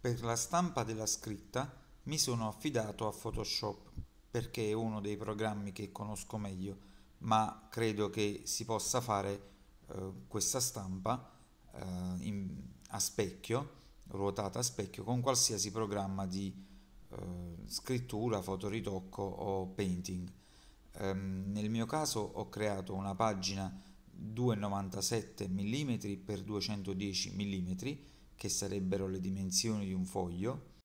Per la stampa della scritta mi sono affidato a Photoshop perché è uno dei programmi che conosco meglio, ma credo che si possa fare eh, questa stampa eh, in, a specchio, ruotata a specchio, con qualsiasi programma di eh, scrittura, fotoritocco o painting. Um, nel mio caso ho creato una pagina 297 mm x 210 mm che sarebbero le dimensioni di un foglio,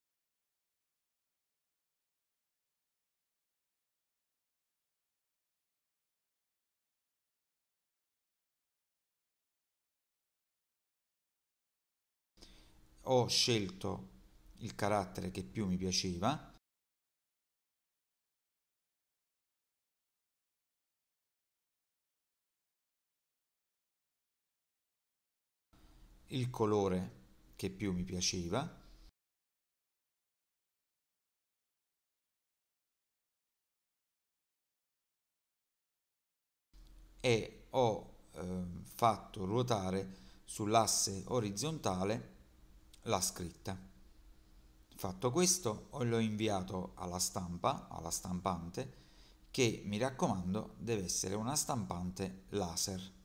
ho scelto il carattere che più mi piaceva il colore che più mi piaceva e ho eh, fatto ruotare sull'asse orizzontale la scritta. Fatto questo, l'ho inviato alla stampa, alla stampante, che mi raccomando deve essere una stampante laser.